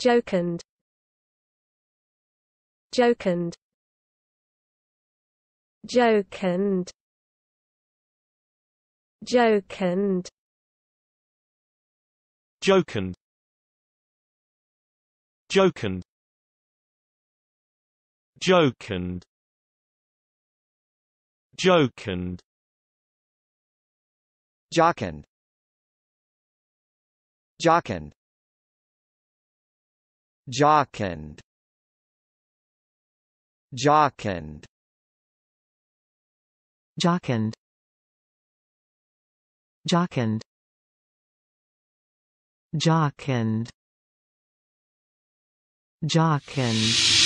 Jokund Jokund Jokund Jokund Jokund Jokund Jokund Jokund Jocund Jocund Jocund Jocund Jocund Jocund Jocund Jocund